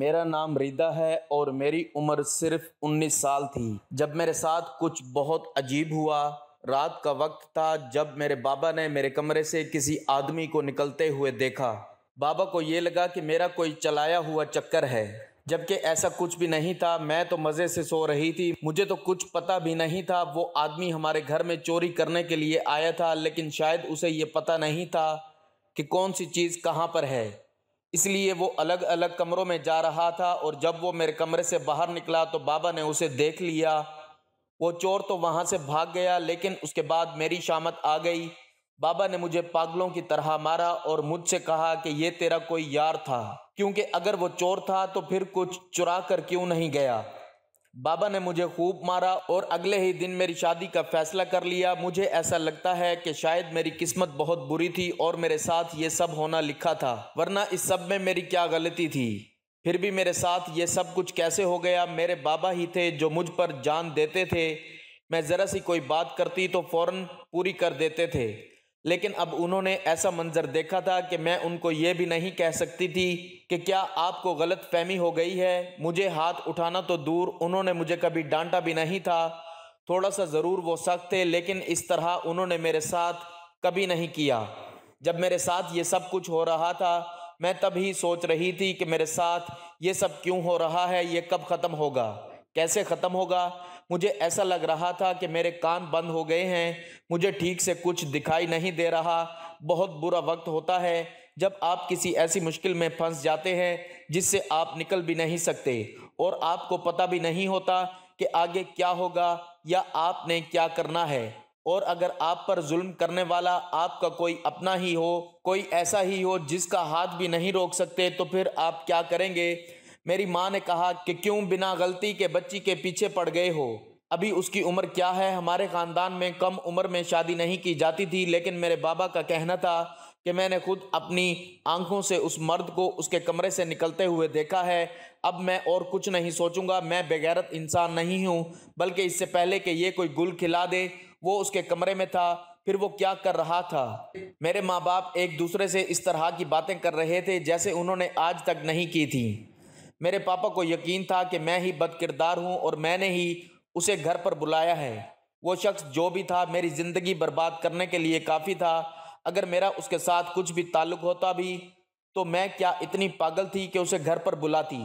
मेरा नाम रिदा है और मेरी उम्र सिर्फ 19 साल थी जब मेरे साथ कुछ बहुत अजीब हुआ रात का वक्त था जब मेरे बाबा ने मेरे कमरे से किसी आदमी को निकलते हुए देखा बाबा को ये लगा कि मेरा कोई चलाया हुआ चक्कर है जबकि ऐसा कुछ भी नहीं था मैं तो मज़े से सो रही थी मुझे तो कुछ पता भी नहीं था वो आदमी हमारे घर में चोरी करने के लिए आया था लेकिन शायद उसे ये पता नहीं था कि कौन सी चीज़ कहाँ पर है इसलिए वो अलग अलग कमरों में जा रहा था और जब वो मेरे कमरे से बाहर निकला तो बाबा ने उसे देख लिया वो चोर तो वहाँ से भाग गया लेकिन उसके बाद मेरी शामत आ गई बाबा ने मुझे पागलों की तरह मारा और मुझसे कहा कि ये तेरा कोई यार था क्योंकि अगर वो चोर था तो फिर कुछ चुरा कर क्यों नहीं गया बाबा ने मुझे खूब मारा और अगले ही दिन मेरी शादी का फैसला कर लिया मुझे ऐसा लगता है कि शायद मेरी किस्मत बहुत बुरी थी और मेरे साथ ये सब होना लिखा था वरना इस सब में मेरी क्या गलती थी फिर भी मेरे साथ ये सब कुछ कैसे हो गया मेरे बाबा ही थे जो मुझ पर जान देते थे मैं ज़रा सी कोई बात करती तो फ़ौर पूरी कर देते थे लेकिन अब उन्होंने ऐसा मंजर देखा था कि मैं उनको ये भी नहीं कह सकती थी कि क्या आपको गलत फहमी हो गई है मुझे हाथ उठाना तो दूर उन्होंने मुझे कभी डांटा भी नहीं था थोड़ा सा ज़रूर वो सख्त थे लेकिन इस तरह उन्होंने मेरे साथ कभी नहीं किया जब मेरे साथ ये सब कुछ हो रहा था मैं तब ही सोच रही थी कि मेरे साथ ये सब क्यों हो रहा है ये कब ख़त्म होगा कैसे ख़त्म होगा मुझे ऐसा लग रहा था कि मेरे कान बंद हो गए हैं मुझे ठीक से कुछ दिखाई नहीं दे रहा बहुत बुरा वक्त होता है जब आप किसी ऐसी मुश्किल में फंस जाते हैं जिससे आप निकल भी नहीं सकते और आपको पता भी नहीं होता कि आगे क्या होगा या आपने क्या करना है और अगर आप पर जुल्म करने वाला आपका कोई अपना ही हो कोई ऐसा ही हो जिसका हाथ भी नहीं रोक सकते तो फिर आप क्या करेंगे मेरी माँ ने कहा कि क्यों बिना गलती के बच्ची के पीछे पड़ गए हो अभी उसकी उम्र क्या है हमारे ख़ानदान में कम उम्र में शादी नहीं की जाती थी लेकिन मेरे बाबा का कहना था कि मैंने खुद अपनी आंखों से उस मर्द को उसके कमरे से निकलते हुए देखा है अब मैं और कुछ नहीं सोचूंगा मैं बेगैरत इंसान नहीं हूँ बल्कि इससे पहले कि ये कोई गुल खिला दे वो उसके कमरे में था फिर वो क्या कर रहा था मेरे माँ बाप एक दूसरे से इस तरह की बातें कर रहे थे जैसे उन्होंने आज तक नहीं की थी मेरे पापा को यकीन था कि मैं ही बद किरदार हूँ और मैंने ही उसे घर पर बुलाया है वो शख्स जो भी था मेरी ज़िंदगी बर्बाद करने के लिए काफ़ी था अगर मेरा उसके साथ कुछ भी ताल्लुक होता भी तो मैं क्या इतनी पागल थी कि उसे घर पर बुलाती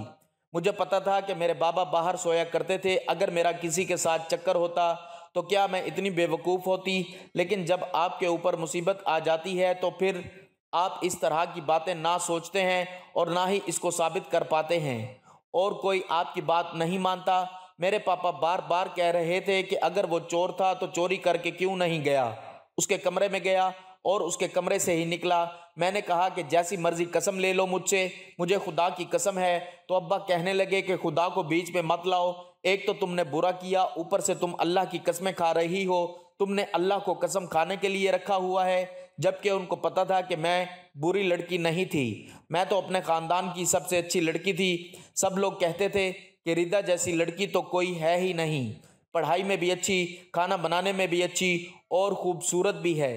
मुझे पता था कि मेरे बाबा बाहर सोया करते थे अगर मेरा किसी के साथ चक्कर होता तो क्या मैं इतनी बेवकूफ़ होती लेकिन जब आपके ऊपर मुसीबत आ जाती है तो फिर आप इस तरह की बातें ना सोचते हैं और ना ही इसको साबित कर पाते हैं और कोई आपकी बात नहीं मानता मेरे पापा बार बार कह रहे थे कि अगर वो चोर था तो चोरी करके क्यों नहीं गया उसके कमरे में गया और उसके कमरे से ही निकला मैंने कहा कि जैसी मर्जी कसम ले लो मुझसे मुझे खुदा की कसम है तो अब्बा कहने लगे कि खुदा को बीच में मत लाओ एक तो तुमने बुरा किया ऊपर से तुम अल्लाह की कसमें खा रही हो तुमने अल्लाह को कसम खाने के लिए रखा हुआ है जबकि उनको पता था कि मैं बुरी लड़की नहीं थी मैं तो अपने ख़ानदान की सबसे अच्छी लड़की थी सब लोग कहते थे कि रिदा जैसी लड़की तो कोई है ही नहीं पढ़ाई में भी अच्छी खाना बनाने में भी अच्छी और ख़ूबसूरत भी है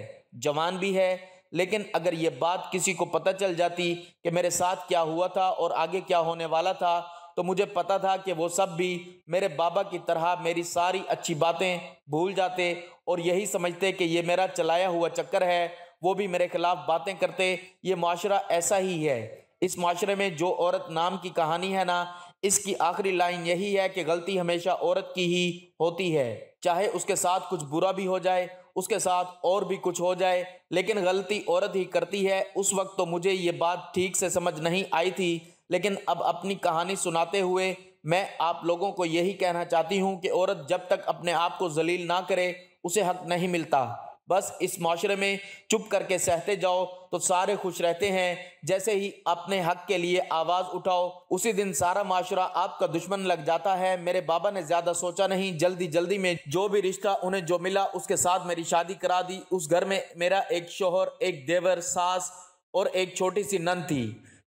जवान भी है लेकिन अगर ये बात किसी को पता चल जाती कि मेरे साथ क्या हुआ था और आगे क्या होने वाला था तो मुझे पता था कि वो सब भी मेरे बाबा की तरह मेरी सारी अच्छी बातें भूल जाते और यही समझते कि ये मेरा चलाया हुआ चक्कर है वो भी मेरे खिलाफ बातें करते ये माशरा ऐसा ही है इस माशरे में जो औरत नाम की कहानी है ना इसकी आखिरी लाइन यही है कि गलती हमेशा औरत की ही होती है चाहे उसके साथ कुछ बुरा भी हो जाए उसके साथ और भी कुछ हो जाए लेकिन गलती औरत ही करती है उस वक्त तो मुझे ये बात ठीक से समझ नहीं आई थी लेकिन अब अपनी कहानी सुनाते हुए मैं आप लोगों को यही कहना चाहती हूँ कि औरत जब तक अपने आप को जलील ना करे उसे हक नहीं मिलता बस इस माशरे में चुप करके सहते जाओ तो सारे खुश रहते हैं जैसे ही अपने हक के लिए आवाज़ उठाओ उसी दिन सारा माशरा आपका दुश्मन लग जाता है मेरे बाबा ने ज़्यादा सोचा नहीं जल्दी जल्दी में जो भी रिश्ता उन्हें जो मिला उसके साथ मेरी शादी करा दी उस घर में मेरा एक शोहर एक देवर सास और एक छोटी सी नन थी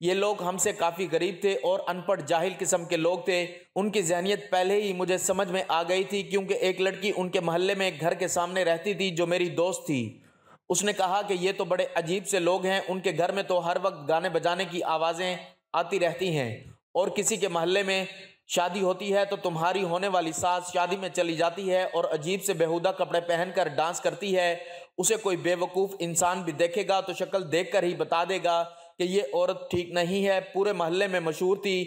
ये लोग हमसे काफ़ी गरीब थे और अनपढ़ जाहिल किस्म के लोग थे उनकी जहनीत पहले ही मुझे समझ में आ गई थी क्योंकि एक लड़की उनके मोहल्ले में एक घर के सामने रहती थी जो मेरी दोस्त थी उसने कहा कि ये तो बड़े अजीब से लोग हैं उनके घर में तो हर वक्त गाने बजाने की आवाज़ें आती रहती हैं और किसी के महल्ले में शादी होती है तो तुम्हारी होने वाली सास शादी में चली जाती है और अजीब से बेहुदा कपड़े पहनकर डांस करती है उसे कोई बेवकूफ़ इंसान भी देखेगा तो शक्ल देखकर ही बता देगा कि ये औरत ठीक नहीं है पूरे महल्ले में मशहूर थी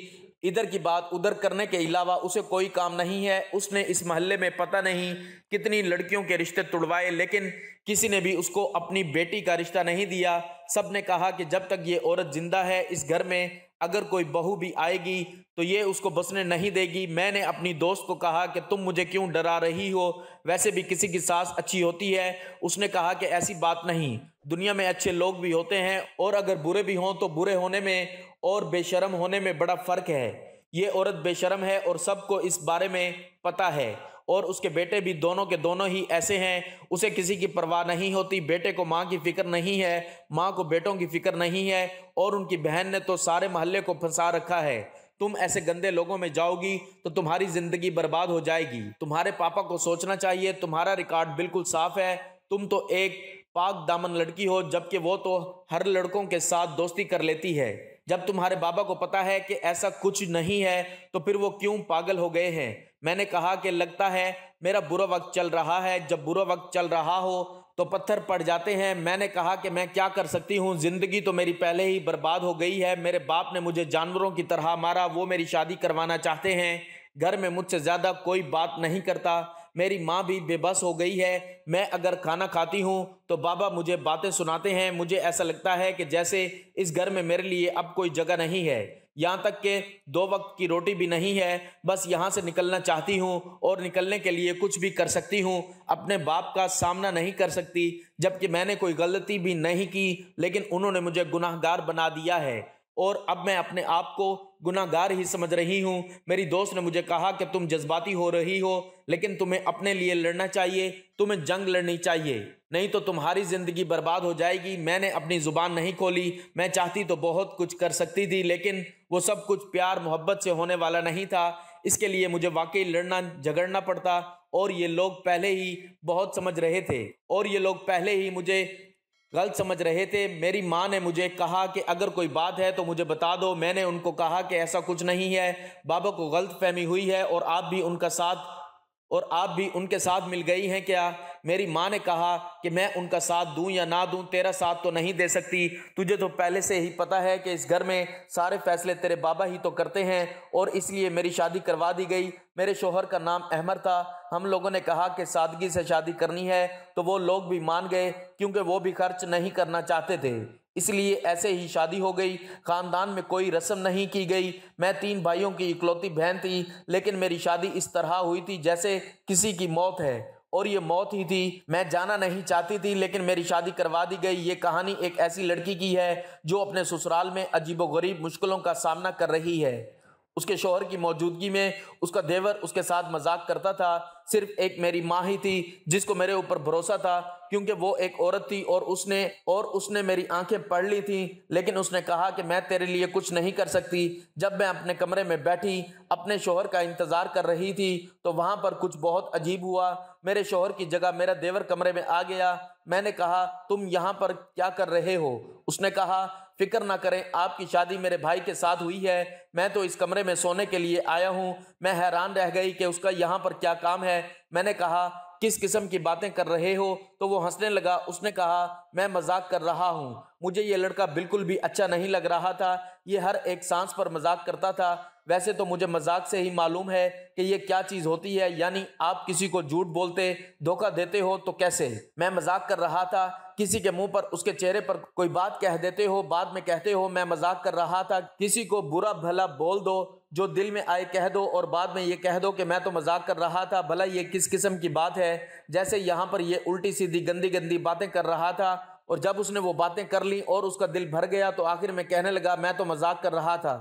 इधर की बात उधर करने के अलावा उसे कोई काम नहीं है उसने इस महल्ले में पता नहीं कितनी लड़कियों के रिश्ते तुड़वाए लेकिन किसी ने भी उसको अपनी बेटी का रिश्ता नहीं दिया सब ने कहा कि जब तक ये औरत जिंदा है इस घर में अगर कोई बहू भी आएगी तो ये उसको बसने नहीं देगी मैंने अपनी दोस्त को कहा कि तुम मुझे क्यों डरा रही हो वैसे भी किसी की सास अच्छी होती है उसने कहा कि ऐसी बात नहीं दुनिया में अच्छे लोग भी होते हैं और अगर बुरे भी हों तो बुरे होने में और बेशरम होने में बड़ा फ़र्क है ये औरत बेशरम है और सबको इस बारे में पता है और उसके बेटे भी दोनों के दोनों ही ऐसे हैं उसे किसी की परवाह नहीं होती बेटे को माँ की फ़िक्र नहीं है माँ को बेटों की फ़िक्र नहीं है और उनकी बहन ने तो सारे महल्ले को फंसा रखा है तुम ऐसे गंदे लोगों में जाओगी तो तुम्हारी ज़िंदगी बर्बाद हो जाएगी तुम्हारे पापा को सोचना चाहिए तुम्हारा रिकॉर्ड बिल्कुल साफ़ है तुम तो एक पाक दामन लड़की हो जबकि वो तो हर लड़कों के साथ दोस्ती कर लेती है जब तुम्हारे बाबा को पता है कि ऐसा कुछ नहीं है तो फिर वो क्यों पागल हो गए हैं मैंने कहा कि लगता है मेरा बुरा वक्त चल रहा है जब बुरा वक्त चल रहा हो तो पत्थर पड़ जाते हैं मैंने कहा कि मैं क्या कर सकती हूँ ज़िंदगी तो मेरी पहले ही बर्बाद हो गई है मेरे बाप ने मुझे जानवरों की तरह मारा वो मेरी शादी करवाना चाहते हैं घर में मुझसे ज़्यादा कोई बात नहीं करता मेरी माँ भी बेबस हो गई है मैं अगर खाना खाती हूँ तो बाबा मुझे बातें सुनाते हैं मुझे ऐसा लगता है कि जैसे इस घर में मेरे लिए अब कोई जगह नहीं है यहाँ तक के दो वक्त की रोटी भी नहीं है बस यहाँ से निकलना चाहती हूँ और निकलने के लिए कुछ भी कर सकती हूँ अपने बाप का सामना नहीं कर सकती जबकि मैंने कोई गलती भी नहीं की लेकिन उन्होंने मुझे गुनाहगार बना दिया है और अब मैं अपने आप को गुनागार ही समझ रही हूँ मेरी दोस्त ने मुझे कहा कि तुम जज्बाती हो रही हो लेकिन तुम्हें अपने लिए लड़ना चाहिए तुम्हें जंग लड़नी चाहिए नहीं तो तुम्हारी ज़िंदगी बर्बाद हो जाएगी मैंने अपनी ज़ुबान नहीं खोली मैं चाहती तो बहुत कुछ कर सकती थी लेकिन वो सब कुछ प्यार मोहब्बत से होने वाला नहीं था इसके लिए मुझे वाकई लड़ना झगड़ना पड़ता और ये लोग पहले ही बहुत समझ रहे थे और ये लोग पहले ही मुझे गलत समझ रहे थे मेरी माँ ने मुझे कहा कि अगर कोई बात है तो मुझे बता दो मैंने उनको कहा कि ऐसा कुछ नहीं है बाबा को गलत फहमी हुई है और आप भी उनका साथ और आप भी उनके साथ मिल गई हैं क्या मेरी माँ ने कहा कि मैं उनका साथ दूं या ना दूं तेरा साथ तो नहीं दे सकती तुझे तो पहले से ही पता है कि इस घर में सारे फैसले तेरे बाबा ही तो करते हैं और इसलिए मेरी शादी करवा दी गई मेरे शोहर का नाम अहमर था हम लोगों ने कहा कि सादगी से शादी करनी है तो वो लोग भी मान गए क्योंकि वो भी खर्च नहीं करना चाहते थे इसलिए ऐसे ही शादी हो गई ख़ानदान में कोई रस्म नहीं की गई मैं तीन भाइयों की इकलौती बहन थी लेकिन मेरी शादी इस तरह हुई थी जैसे किसी की मौत है और ये मौत ही थी मैं जाना नहीं चाहती थी लेकिन मेरी शादी करवा दी गई ये कहानी एक ऐसी लड़की की है जो अपने ससुराल में अजीब व गरीब मुश्किलों का सामना कर रही है उसके शोहर की मौजूदगी में उसका देवर उसके साथ मजाक करता था सिर्फ एक मेरी माँ ही थी जिसको मेरे ऊपर भरोसा था क्योंकि वो एक औरत थी और उसने और उसने मेरी आंखें पढ़ ली थी लेकिन उसने कहा कि मैं तेरे लिए कुछ नहीं कर सकती जब मैं अपने कमरे में बैठी अपने शोहर का इंतज़ार कर रही थी तो वहाँ पर कुछ बहुत अजीब हुआ मेरे शोहर की जगह मेरा देवर कमरे में आ गया मैंने कहा तुम यहाँ पर क्या कर रहे हो उसने कहा फिक्र ना करें आपकी शादी मेरे भाई के साथ हुई है मैं तो इस कमरे में सोने के लिए आया हूँ मैं हैरान रह गई कि उसका यहाँ पर क्या काम है है मैंने कहा किस किस्म की बातें कर रहे हो तो वो हंसने लगा उसने कहा मैं मजाक कर रहा हूँ मुझे ये लड़का बिल्कुल भी अच्छा नहीं लग रहा था ये हर एक सांस पर मजाक करता था वैसे तो मुझे मजाक से ही मालूम है कि ये क्या चीज़ होती है यानी आप किसी को झूठ बोलते धोखा देते हो तो कैसे मैं मजाक कर रहा था किसी के मुंह पर उसके चेहरे पर कोई बात कह देते हो बाद में कहते हो मैं मजाक कर रहा था किसी को बुरा भला बोल दो जो दिल में आए कह दो और बाद में ये कह दो कि मैं तो मजाक कर रहा था भला ये किस किस्म की बात है जैसे यहाँ पर ये उल्टी सीधी गंदी गंदी बातें कर रहा था और जब उसने वो बातें कर ली और उसका दिल भर गया तो आखिर में कहने लगा मैं तो मजाक कर रहा था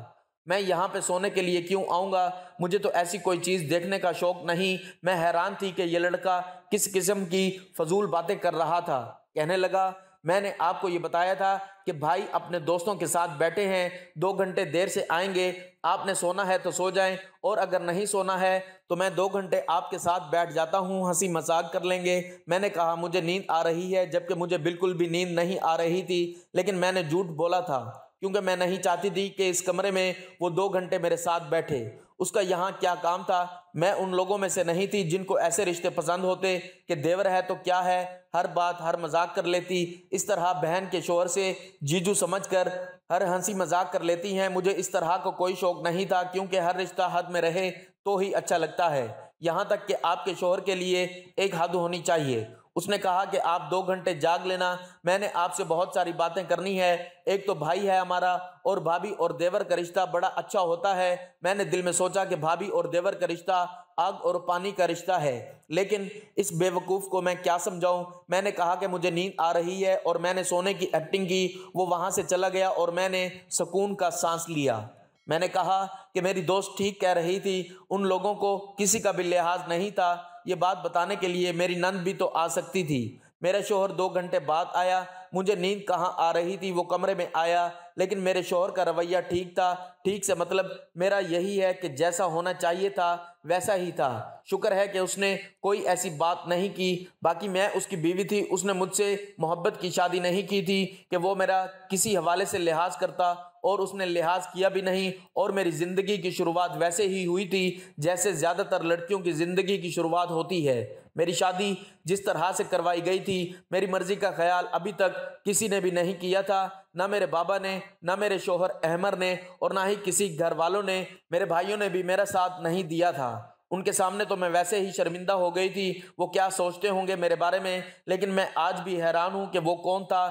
मैं यहाँ पे सोने के लिए क्यों आऊँगा मुझे तो ऐसी कोई चीज़ देखने का शौक़ नहीं मैं हैरान थी कि यह लड़का किस किस्म की फजूल बातें कर रहा था कहने लगा मैंने आपको ये बताया था कि भाई अपने दोस्तों के साथ बैठे हैं दो घंटे देर से आएंगे आपने सोना है तो सो जाएं और अगर नहीं सोना है तो मैं दो घंटे आपके साथ बैठ जाता हूं हंसी मजाक कर लेंगे मैंने कहा मुझे नींद आ रही है जबकि मुझे बिल्कुल भी नींद नहीं आ रही थी लेकिन मैंने झूठ बोला था क्योंकि मैं नहीं चाहती थी कि इस कमरे में वो दो घंटे मेरे साथ बैठे उसका यहाँ क्या काम था मैं उन लोगों में से नहीं थी जिनको ऐसे रिश्ते पसंद होते कि देवर है तो क्या है हर बात हर मजाक कर लेती इस तरह बहन के शोहर से जीजू समझकर हर हंसी मजाक कर लेती हैं मुझे इस तरह को कोई शौक नहीं था क्योंकि हर रिश्ता हद में रहे तो ही अच्छा लगता है यहाँ तक कि आपके शोहर के लिए एक हद होनी चाहिए उसने कहा कि आप दो घंटे जाग लेना मैंने आपसे बहुत सारी बातें करनी है एक तो भाई है हमारा और भाभी और देवर का रिश्ता बड़ा अच्छा होता है मैंने दिल में सोचा कि भाभी और देवर का रिश्ता आग और पानी का रिश्ता है लेकिन इस बेवकूफ़ को मैं क्या समझाऊं मैंने कहा कि मुझे नींद आ रही है और मैंने सोने की एक्टिंग की वो वहाँ से चला गया और मैंने सुकून का सांस लिया मैंने कहा कि मेरी दोस्त ठीक कह रही थी उन लोगों को किसी का भी लिहाज नहीं था ये बात बताने के लिए मेरी नंद भी तो आ सकती थी मेरा शोहर दो घंटे बाद आया मुझे नींद कहाँ आ रही थी वो कमरे में आया लेकिन मेरे शोहर का रवैया ठीक था ठीक से मतलब मेरा यही है कि जैसा होना चाहिए था वैसा ही था शुक्र है कि उसने कोई ऐसी बात नहीं की बाकी मैं उसकी बीवी थी उसने मुझसे मोहब्बत की शादी नहीं की थी कि वो मेरा किसी हवाले से लिहाज करता और उसने लिहाज किया भी नहीं और मेरी ज़िंदगी की शुरुआत वैसे ही हुई थी जैसे ज़्यादातर लड़कियों की ज़िंदगी की शुरुआत होती है मेरी शादी जिस तरह से करवाई गई थी मेरी मर्ज़ी का ख्याल अभी तक किसी ने भी नहीं किया था ना मेरे बाबा ने ना मेरे शोहर अहमर ने और ना ही किसी घर वालों ने मेरे भाइयों ने भी मेरा साथ नहीं दिया था उनके सामने तो मैं वैसे ही शर्मिंदा हो गई थी वो क्या सोचते होंगे मेरे बारे में लेकिन मैं आज भी हैरान हूँ कि वो कौन था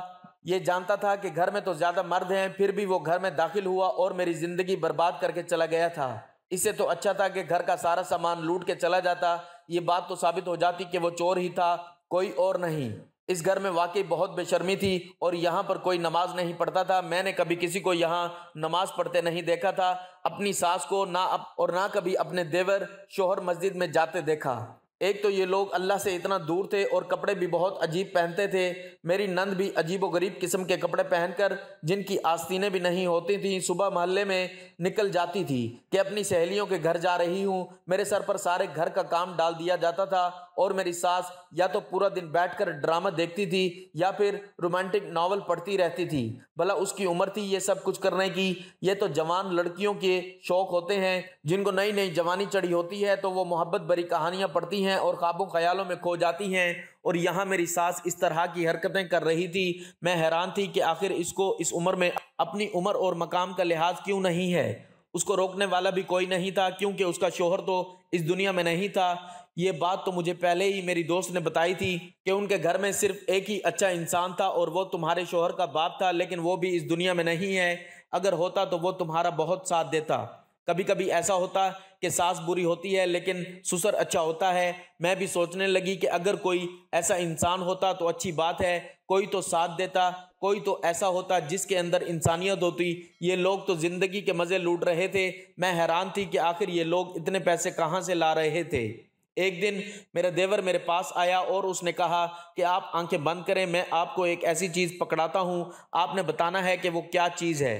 ये जानता था कि घर में तो ज़्यादा मर्द हैं फिर भी वो घर में दाखिल हुआ और मेरी ज़िंदगी बर्बाद करके चला गया था इसे तो अच्छा था कि घर का सारा सामान लूट के चला जाता ये बात तो साबित हो जाती कि वो चोर ही था कोई और नहीं इस घर में वाकई बहुत बेशर्मी थी और यहाँ पर कोई नमाज नहीं पढ़ता था मैंने कभी किसी को यहाँ नमाज पढ़ते नहीं देखा था अपनी सास को ना अप, और ना कभी अपने देवर शोहर मस्जिद में जाते देखा एक तो ये लोग अल्लाह से इतना दूर थे और कपड़े भी बहुत अजीब पहनते थे मेरी नंद भी अजीब व गरीब किस्म के कपड़े पहनकर जिनकी आस्तीनें भी नहीं होती थीं सुबह महल्ले में निकल जाती थी कि अपनी सहेलियों के घर जा रही हूँ मेरे सर पर सारे घर का काम डाल दिया जाता था और मेरी सास या तो पूरा दिन बैठकर ड्रामा देखती थी या फिर रोमांटिक नावल पढ़ती रहती थी भला उसकी उम्र थी ये सब कुछ करने की ये तो जवान लड़कियों के शौक होते हैं जिनको नई नई जवानी चढ़ी होती है तो वो मोहब्बत भरी कहानियाँ पढ़ती हैं और ख्वाबों ख्यालों में खो जाती हैं और यहाँ मेरी सास इस तरह की हरकतें कर रही थी मैं हैरान थी कि आखिर इसको इस उम्र में अपनी उम्र और मकाम का लिहाज क्यों नहीं है उसको रोकने वाला भी कोई नहीं था क्योंकि उसका शोहर तो इस दुनिया में नहीं था ये बात तो मुझे पहले ही मेरी दोस्त ने बताई थी कि उनके घर में सिर्फ एक ही अच्छा इंसान था और वो तुम्हारे शोहर का बाप था लेकिन वो भी इस दुनिया में नहीं है अगर होता तो वो तुम्हारा बहुत साथ देता कभी कभी ऐसा होता कि सास बुरी होती है लेकिन सुसर अच्छा होता है मैं भी सोचने लगी कि अगर कोई ऐसा इंसान होता तो अच्छी बात है कोई तो साथ देता कोई तो ऐसा होता जिसके अंदर इंसानियत होती ये लोग तो ज़िंदगी के मज़े लूट रहे थे मैं हैरान थी कि आखिर ये लोग इतने पैसे कहाँ से ला रहे थे एक दिन मेरा देवर मेरे पास आया और उसने कहा कि आप आंखें बंद करें मैं आपको एक ऐसी चीज़ पकड़ाता हूँ आपने बताना है कि वो क्या चीज़ है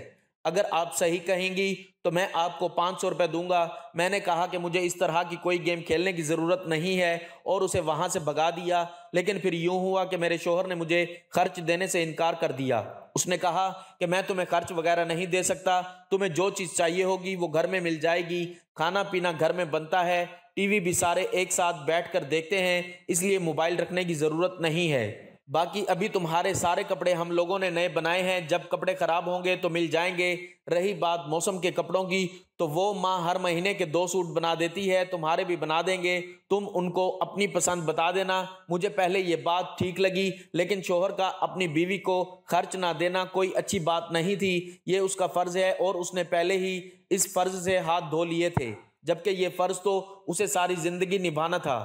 अगर आप सही कहेंगी तो मैं आपको पाँच सौ रुपये दूंगा मैंने कहा कि मुझे इस तरह की कोई गेम खेलने की ज़रूरत नहीं है और उसे वहाँ से भगा दिया लेकिन फिर यूँ हुआ कि मेरे शोहर ने मुझे खर्च देने से इनकार कर दिया उसने कहा कि मैं तुम्हें खर्च वगैरह नहीं दे सकता तुम्हें जो चीज़ चाहिए होगी वो घर में मिल जाएगी खाना पीना घर में बनता है टीवी भी सारे एक साथ बैठकर देखते हैं इसलिए मोबाइल रखने की ज़रूरत नहीं है बाकी अभी तुम्हारे सारे कपड़े हम लोगों ने नए बनाए हैं जब कपड़े ख़राब होंगे तो मिल जाएंगे रही बात मौसम के कपड़ों की तो वो माँ हर महीने के दो सूट बना देती है तुम्हारे भी बना देंगे तुम उनको अपनी पसंद बता देना मुझे पहले ये बात ठीक लगी लेकिन शोहर का अपनी बीवी को खर्च ना देना कोई अच्छी बात नहीं थी ये उसका फ़र्ज़ है और उसने पहले ही इस फ़र्ज़ से हाथ धो लिए थे जबकि ये फ़र्ज़ तो उसे सारी ज़िंदगी निभाना था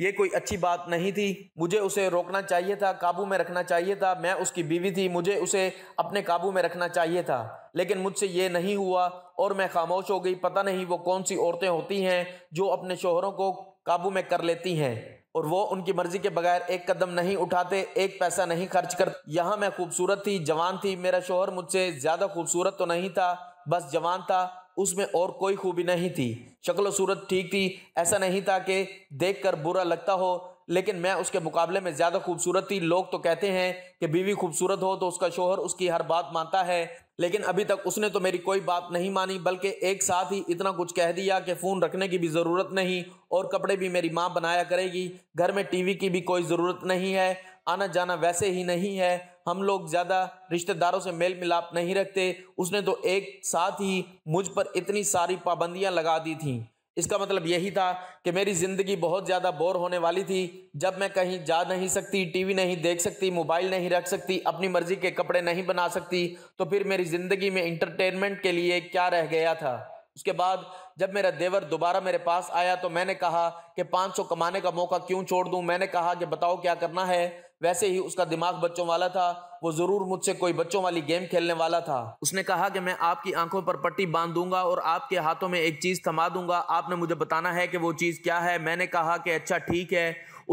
ये कोई अच्छी बात नहीं थी मुझे उसे रोकना चाहिए था काबू में रखना चाहिए था मैं उसकी बीवी थी मुझे उसे अपने काबू में रखना चाहिए था लेकिन मुझसे ये नहीं हुआ और मैं खामोश हो गई पता नहीं वो कौन सी औरतें होती हैं जो अपने शोहरों को काबू में कर लेती हैं और वो उनकी मर्ज़ी के बगैर एक कदम नहीं उठाते एक पैसा नहीं खर्च कर यहाँ मैं खूबसूरत थी जवान थी मेरा शोहर मुझसे ज़्यादा खूबसूरत तो नहीं था बस जवान था उसमें और कोई खूबी नहीं थी शक्ल सूरत ठीक थी ऐसा नहीं था कि देख कर बुरा लगता हो लेकिन मैं उसके मुकाबले में ज़्यादा खूबसूरत थी लोग तो कहते हैं कि बीवी खूबसूरत हो तो उसका शोहर उसकी हर बात मानता है लेकिन अभी तक उसने तो मेरी कोई बात नहीं मानी बल्कि एक साथ ही इतना कुछ कह दिया कि फ़ोन रखने की भी ज़रूरत नहीं और कपड़े भी मेरी माँ बनाया करेगी घर में टीवी की भी कोई ज़रूरत नहीं है आना जाना वैसे ही नहीं है हम लोग ज़्यादा रिश्तेदारों से मेल मिलाप नहीं रखते उसने तो एक साथ ही मुझ पर इतनी सारी पाबंदियाँ लगा दी थीं इसका मतलब यही था कि मेरी ज़िंदगी बहुत ज़्यादा बोर होने वाली थी जब मैं कहीं जा नहीं सकती टीवी नहीं देख सकती मोबाइल नहीं रख सकती अपनी मर्ज़ी के कपड़े नहीं बना सकती तो फिर मेरी ज़िंदगी में इंटरटेनमेंट के लिए क्या रह गया था उसके बाद जब मेरा देवर दोबारा मेरे पास आया तो मैंने कहा कि 500 कमाने का मौका क्यों छोड़ दूं मैंने कहा कि बताओ क्या करना है वैसे ही उसका दिमाग बच्चों वाला था वो जरूर मुझसे कोई बच्चों वाली गेम खेलने वाला था उसने कहा कि मैं आपकी आंखों पर पट्टी बांध दूंगा और आपके हाथों में एक चीज थमा दूंगा आपने मुझे बताना है कि वो चीज क्या है मैंने कहा कि अच्छा ठीक है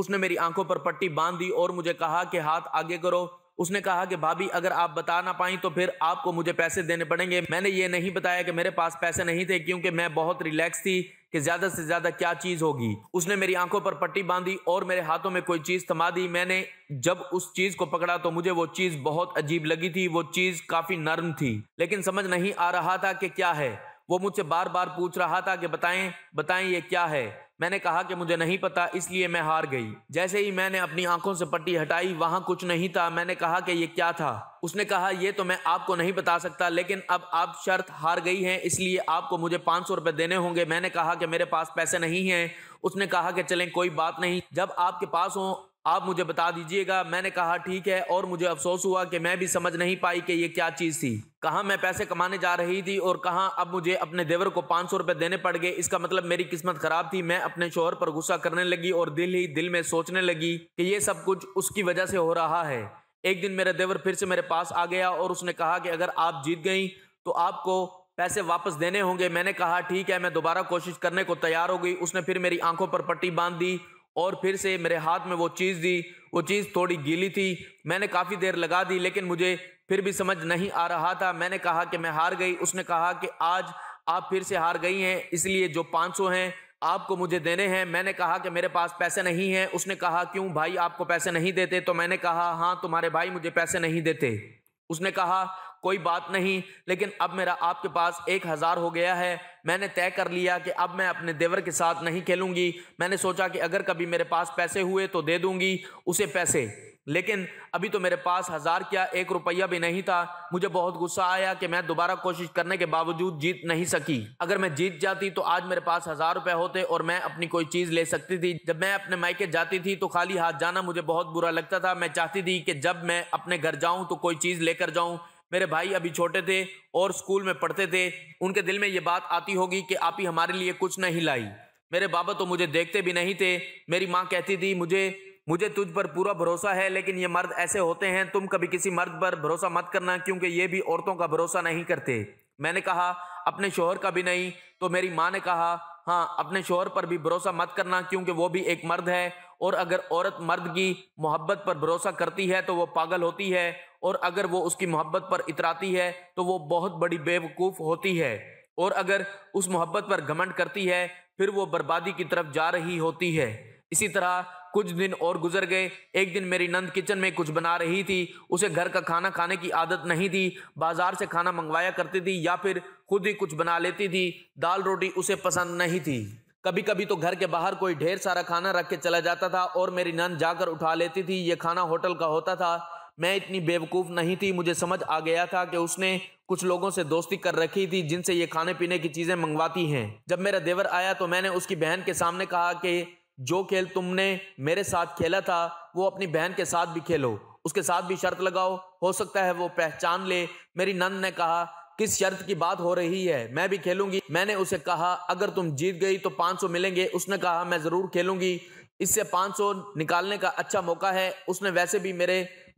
उसने मेरी आंखों पर पट्टी बांध दी और मुझे कहा कि हाथ आगे करो उसने कहा कि भाभी अगर आप बता ना पाई तो फिर आपको मुझे पैसे देने पड़ेंगे मैंने ये नहीं बताया कि मेरे पास पैसे नहीं थे क्योंकि मैं बहुत रिलैक्स थी कि ज्यादा से ज्यादा क्या चीज होगी उसने मेरी आंखों पर पट्टी बांधी और मेरे हाथों में कोई चीज थमा दी मैंने जब उस चीज को पकड़ा तो मुझे वो चीज बहुत अजीब लगी थी वो चीज काफी नर्म थी लेकिन समझ नहीं आ रहा था कि क्या है वो मुझसे बार बार पूछ रहा था कि बताएं बताएं ये क्या है मैंने कहा कि मुझे नहीं पता इसलिए मैं हार गई जैसे ही मैंने अपनी आंखों से पट्टी हटाई वहां कुछ नहीं था मैंने कहा कि ये क्या था उसने कहा ये तो मैं आपको नहीं बता सकता लेकिन अब आप शर्त हार गई हैं इसलिए आपको मुझे पाँच सौ रुपये देने होंगे मैंने कहा कि मेरे पास पैसे नहीं हैं उसने कहा कि चलें कोई बात नहीं जब आपके पास हो आप मुझे बता दीजिएगा मैंने कहा ठीक है और मुझे अफसोस हुआ कि मैं भी समझ नहीं पाई कि ये क्या चीज़ थी कहाँ मैं पैसे कमाने जा रही थी और कहाँ अब मुझे अपने देवर को पाँच सौ रुपये देने पड़ गए इसका मतलब मेरी किस्मत ख़राब थी मैं अपने शोहर पर गुस्सा करने लगी और दिल ही दिल में सोचने लगी कि ये सब कुछ उसकी वजह से हो रहा है एक दिन मेरा देवर फिर से मेरे पास आ गया और उसने कहा कि अगर आप जीत गई तो आपको पैसे वापस देने होंगे मैंने कहा ठीक है मैं दोबारा कोशिश करने को तैयार हो गई उसने फिर मेरी आंखों पर पट्टी बांध दी और फिर से मेरे हाथ में वो चीज़ दी वो चीज़ थोड़ी गीली थी मैंने काफ़ी देर लगा दी लेकिन मुझे फिर भी समझ नहीं आ रहा था मैंने कहा कि मैं हार गई उसने कहा कि आज आप फिर से हार गई हैं इसलिए जो 500 हैं आपको मुझे देने हैं मैंने कहा कि मेरे पास पैसे नहीं हैं उसने कहा क्यों भाई आपको पैसे नहीं देते तो मैंने कहा हाँ तुम्हारे भाई मुझे पैसे नहीं देते उसने कहा कोई बात नहीं लेकिन अब मेरा आपके पास एक हज़ार हो गया है मैंने तय कर लिया कि अब मैं अपने देवर के साथ नहीं खेलूंगी मैंने सोचा कि अगर कभी मेरे पास पैसे हुए तो दे दूंगी उसे पैसे लेकिन अभी तो मेरे पास हज़ार क्या एक रुपया भी नहीं था मुझे बहुत गुस्सा आया कि मैं दोबारा कोशिश करने के बावजूद जीत नहीं सकी अगर मैं जीत जाती तो आज मेरे पास हज़ार रुपये होते और मैं अपनी कोई चीज़ ले सकती थी जब मैं अपने मायके जाती थी तो खाली हाथ जाना मुझे बहुत बुरा लगता था मैं चाहती थी कि जब मैं अपने घर जाऊँ तो कोई चीज़ लेकर जाऊँ मेरे भाई अभी छोटे थे और स्कूल में पढ़ते थे उनके दिल में ये बात आती होगी कि आप ही हमारे लिए कुछ नहीं लाई मेरे बाबा तो मुझे देखते भी नहीं थे मेरी माँ कहती थी मुझे मुझे तुझ पर पूरा भरोसा है लेकिन ये मर्द ऐसे होते हैं तुम कभी किसी मर्द पर भरोसा मत करना क्योंकि ये भी औरतों का भरोसा नहीं करते मैंने कहा अपने शोहर का भी नहीं तो मेरी माँ ने कहा हाँ अपने शोहर पर भी भरोसा मत करना क्योंकि वो भी एक मर्द है और अगर औरत मर्द की मोहब्बत पर भरोसा करती है तो वो पागल होती है और अगर वो उसकी मोहब्बत पर इतराती है तो वो बहुत बड़ी बेवकूफ़ होती है और अगर उस मोहब्बत पर घमंड करती है फिर वो बर्बादी की तरफ जा रही होती है इसी तरह कुछ दिन और गुजर गए एक दिन मेरी नंद किचन में कुछ बना रही थी उसे घर का खाना खाने की आदत नहीं थी बाजार से खाना मंगवाया करती थी या फिर खुद ही कुछ बना लेती थी दाल रोटी उसे पसंद नहीं थी कभी कभी तो घर के बाहर कोई ढेर सारा खाना रख के चला जाता था और मेरी नंद जाकर उठा लेती थी ये खाना होटल का होता था मैं इतनी बेवकूफ़ नहीं थी मुझे समझ आ गया था कि उसने कुछ लोगों से दोस्ती कर रखी थी जिनसे ये खाने पीने की चीज़ें मंगवाती हैं जब मेरा देवर आया तो मैंने उसकी बहन के सामने कहा कि जो खेल तुमने मेरे साथ खेला था वो अपनी बहन के साथ भी खेलो उसके साथ भी शर्त लगाओ हो सकता है वो पहचान ले मेरी नंद ने कहा किस शर्त की बात हो रही है मैं भी खेलूंगी मैंने उसे कहा अगर तुम जीत गई तो 500 मिलेंगे उसने कहा मैं ज़रूर खेलूंगी इससे 500 निकालने का अच्छा मौका है उसने वैसे भी मेरे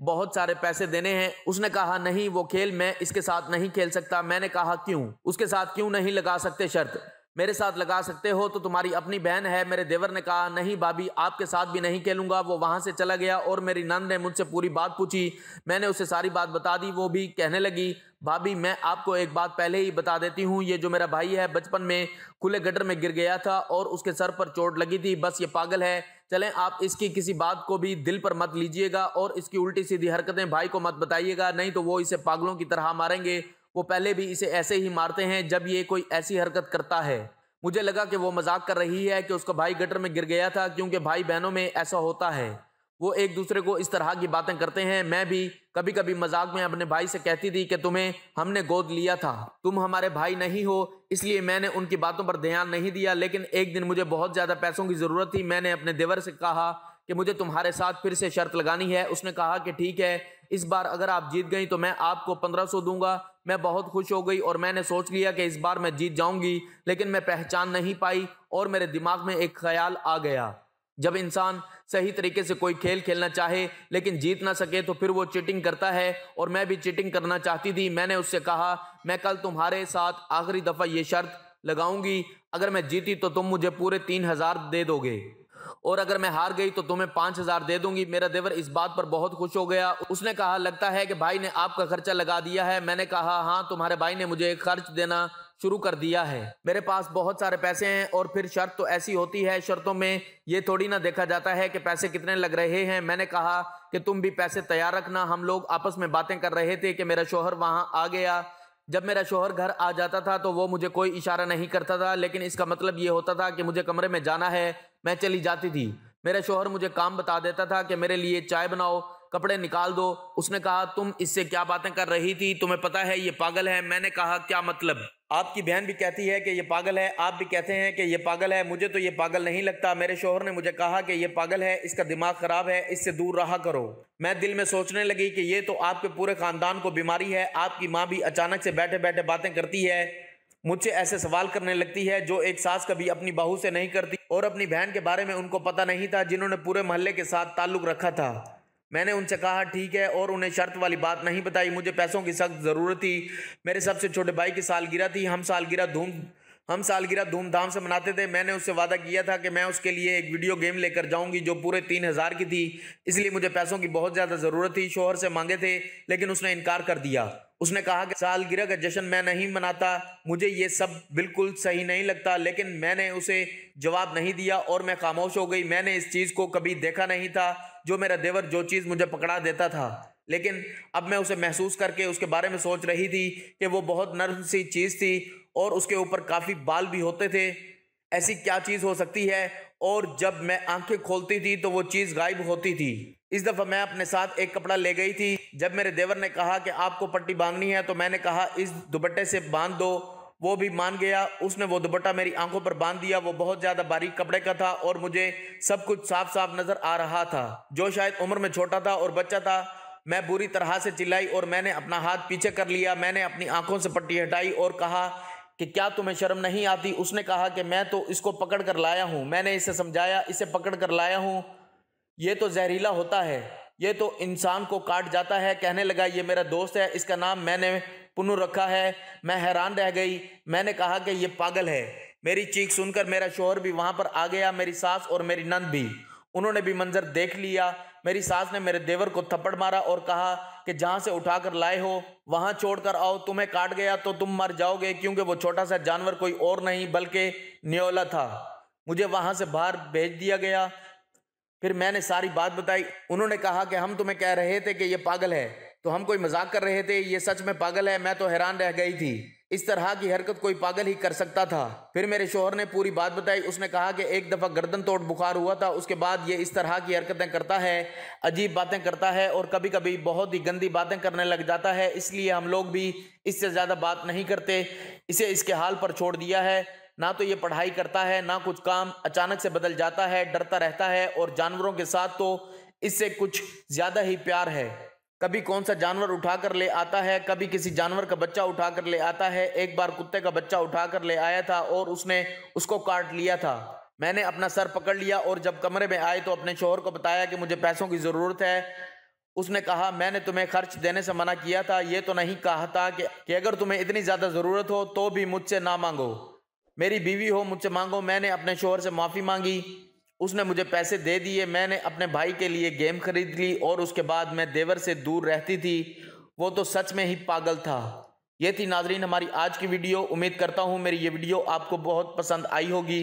बहुत सारे पैसे देने हैं उसने कहा नहीं वो खेल मैं इसके साथ नहीं खेल सकता मैंने कहा क्यों उसके साथ क्यों नहीं लगा सकते शर्त मेरे साथ लगा सकते हो तो तुम्हारी अपनी बहन है मेरे देवर ने कहा नहीं भाभी आपके साथ भी नहीं खेलूंगा वो वहाँ से चला गया और मेरी नंद ने मुझसे पूरी बात पूछी मैंने उसे सारी बात बता दी वो भी कहने लगी भाभी मैं आपको एक बात पहले ही बता देती हूँ ये जो मेरा भाई है बचपन में खुले गटर में गिर गया था और उसके सर पर चोट लगी थी बस ये पागल है चलें आप इसकी किसी बात को भी दिल पर मत लीजिएगा और इसकी उल्टी सीधी हरकतें भाई को मत बताइएगा नहीं तो वो इसे पागलों की तरह मारेंगे वो पहले भी इसे ऐसे ही मारते हैं जब ये कोई ऐसी हरकत करता है मुझे लगा कि वो मजाक कर रही है कि उसका भाई गटर में गिर गया था क्योंकि भाई बहनों में ऐसा होता है वो एक दूसरे को इस तरह की बातें करते हैं मैं भी कभी कभी मजाक में अपने भाई से कहती थी कि तुम्हें हमने गोद लिया था तुम हमारे भाई नहीं हो इसलिए मैंने उनकी बातों पर ध्यान नहीं दिया लेकिन एक दिन मुझे बहुत ज़्यादा पैसों की ज़रूरत थी मैंने अपने देवर से कहा कि मुझे तुम्हारे साथ फिर से शर्त लगानी है उसने कहा कि ठीक है इस बार अगर आप जीत गई तो मैं आपको पंद्रह सौ दूंगा मैं बहुत खुश हो गई और मैंने सोच लिया कि इस बार मैं जीत जाऊंगी लेकिन मैं पहचान नहीं पाई और मेरे दिमाग में एक ख्याल आ गया जब इंसान सही तरीके से कोई खेल खेलना चाहे लेकिन जीत ना सके तो फिर वो चीटिंग करता है और मैं भी चीटिंग करना चाहती थी मैंने उससे कहा मैं कल तुम्हारे साथ आखिरी दफ़ा ये शर्त लगाऊंगी अगर मैं जीती तो तुम मुझे पूरे तीन हज़ार दे दोगे और अगर मैं हार गई तो तुम्हें पांच हजार दे दूंगी मेरा देवर इस बात पर बहुत खुश हो गया उसने कहा लगता है कि भाई ने आपका खर्चा लगा दिया है मैंने कहा हाँ तुम्हारे भाई ने मुझे खर्च देना शुरू कर दिया है मेरे पास बहुत सारे पैसे हैं और फिर शर्त तो ऐसी होती है शर्तों में ये थोड़ी ना देखा जाता है कि पैसे कितने लग रहे हैं मैंने कहा कि तुम भी पैसे तैयार रखना हम लोग आपस में बातें कर रहे थे कि मेरा शोहर वहाँ आ गया जब मेरा शोहर घर आ जाता था तो वो मुझे कोई इशारा नहीं करता था लेकिन इसका मतलब ये होता था कि मुझे कमरे में जाना है मैं चली जाती थी मेरा शोहर मुझे काम बता देता था कि मेरे लिए चाय बनाओ कपड़े निकाल दो उसने कहा तुम इससे क्या बातें कर रही थी तुम्हें पता है ये पागल है मैंने कहा क्या मतलब आपकी बहन भी कहती है कि ये पागल है आप भी कहते हैं कि ये पागल है मुझे तो ये पागल नहीं लगता मेरे शोहर ने मुझे कहा कि ये पागल है इसका दिमाग ख़राब है इससे दूर रहा करो मैं दिल में सोचने लगी कि ये तो आपके पूरे ख़ानदान को बीमारी है आपकी माँ भी अचानक से बैठे बैठे बातें करती है मुझसे ऐसे सवाल करने लगती है जो एक सास कभी अपनी बहू से नहीं करती और अपनी बहन के बारे में उनको पता नहीं था जिन्होंने पूरे मोहल्ले के साथ ताल्लुक रखा था मैंने उनसे कहा ठीक है और उन्हें शर्त वाली बात नहीं बताई मुझे पैसों की सख्त ज़रूरत थी मेरे सबसे छोटे भाई की सालगिरह थी हम सालगिरह धूम हम सालगिरह धूमधाम से मनाते थे मैंने उससे वादा किया था कि मैं उसके लिए एक वीडियो गेम लेकर जाऊंगी जो पूरे तीन हज़ार की थी इसलिए मुझे पैसों की बहुत ज़्यादा ज़रूरत थी शोहर से मांगे थे लेकिन उसने इनकार कर दिया उसने कहा कि सालगिरह का जश्न मैं नहीं मनाता मुझे ये सब बिल्कुल सही नहीं लगता लेकिन मैंने उसे जवाब नहीं दिया और मैं खामोश हो गई मैंने इस चीज़ को कभी देखा नहीं था जो मेरा देवर जो चीज़ मुझे पकड़ा देता था लेकिन अब मैं उसे महसूस करके उसके बारे में सोच रही थी कि वो बहुत नर्म सी चीज़ थी और उसके ऊपर काफ़ी बाल भी होते थे ऐसी क्या चीज़ हो सकती है और जब मैं आंखें खोलती थी तो वो चीज़ गायब होती थी इस दफ़ा मैं अपने साथ एक कपड़ा ले गई थी जब मेरे देवर ने कहा कि आपको पट्टी बांधनी है तो मैंने कहा इस दुपट्टे से बांध दो वो भी मान गया उसने वो दुपट्टा मेरी आंखों पर बांध दिया वो बहुत ज़्यादा बारीक कपड़े का था और मुझे सब कुछ साफ साफ नज़र आ रहा था जो शायद उम्र में छोटा था और बच्चा था मैं बुरी तरह से चिल्लाई और मैंने अपना हाथ पीछे कर लिया मैंने अपनी आंखों से पट्टी हटाई और कहा कि क्या तुम्हें शर्म नहीं आती उसने कहा कि मैं तो इसको पकड़ कर लाया हूँ मैंने इसे समझाया इसे पकड़ कर लाया हूँ ये तो जहरीला होता है ये तो इंसान को काट जाता है कहने लगा ये मेरा दोस्त है इसका नाम मैंने पुनु रखा है मैं हैरान रह गई मैंने कहा कि ये पागल है मेरी चीख सुनकर मेरा शोहर भी वहाँ पर आ गया मेरी सास और मेरी नंद भी उन्होंने भी मंजर देख लिया मेरी सास ने मेरे देवर को थप्पड़ मारा और कहा कि जहाँ से उठा कर लाए हो वहाँ छोड़ कर आओ तुम्हें काट गया तो तुम मर जाओगे क्योंकि वो छोटा सा जानवर कोई और नहीं बल्कि न्योला था मुझे वहाँ से बाहर भेज दिया गया फिर मैंने सारी बात बताई उन्होंने कहा कि हम तुम्हें कह रहे थे कि ये पागल है तो हम कोई मजाक कर रहे थे ये सच में पागल है मैं तो हैरान रह गई थी इस तरह की हरकत कोई पागल ही कर सकता था फिर मेरे शोहर ने पूरी बात बताई उसने कहा कि एक दफ़ा गर्दन तोड़ बुखार हुआ था उसके बाद ये इस तरह की हरकतें करता है अजीब बातें करता है और कभी कभी बहुत ही गंदी बातें करने लग जाता है इसलिए हम लोग भी इससे ज़्यादा बात नहीं करते इसे इसके हाल पर छोड़ दिया है ना तो ये पढ़ाई करता है ना कुछ काम अचानक से बदल जाता है डरता रहता है और जानवरों के साथ तो इससे कुछ ज़्यादा ही प्यार है कभी कौन सा जानवर उठा कर ले आता है कभी किसी जानवर का बच्चा उठा कर ले आता है एक बार कुत्ते का बच्चा उठा कर ले आया था और उसने उसको काट लिया था मैंने अपना सर पकड़ लिया और जब कमरे में आए तो अपने शोहर को बताया कि मुझे पैसों की ज़रूरत है उसने कहा मैंने तुम्हें खर्च देने से मना किया था ये तो नहीं कहा था कि, कि अगर तुम्हें इतनी ज़्यादा ज़रूरत हो तो भी मुझसे ना मांगो मेरी बीवी हो मुझसे मांगो मैंने अपने शोहर से माफ़ी मांगी उसने मुझे पैसे दे दिए मैंने अपने भाई के लिए गेम खरीद ली और उसके बाद मैं देवर से दूर रहती थी वो तो सच में ही पागल था ये थी नाजरीन हमारी आज की वीडियो उम्मीद करता हूँ मेरी ये वीडियो आपको बहुत पसंद आई होगी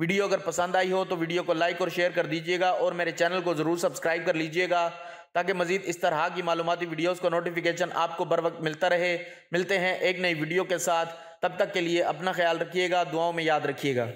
वीडियो अगर पसंद आई हो तो वीडियो को लाइक और शेयर कर दीजिएगा और मेरे चैनल को ज़रूर सब्सक्राइब कर लीजिएगा ताकि मजीद इस तरह की मालूमती वीडियोज़ का नोटिफिकेशन आपको बर वक्त मिलता रहे मिलते हैं एक नई वीडियो के साथ तब तक के लिए अपना ख्याल रखिएगा दुआओं में याद रखिएगा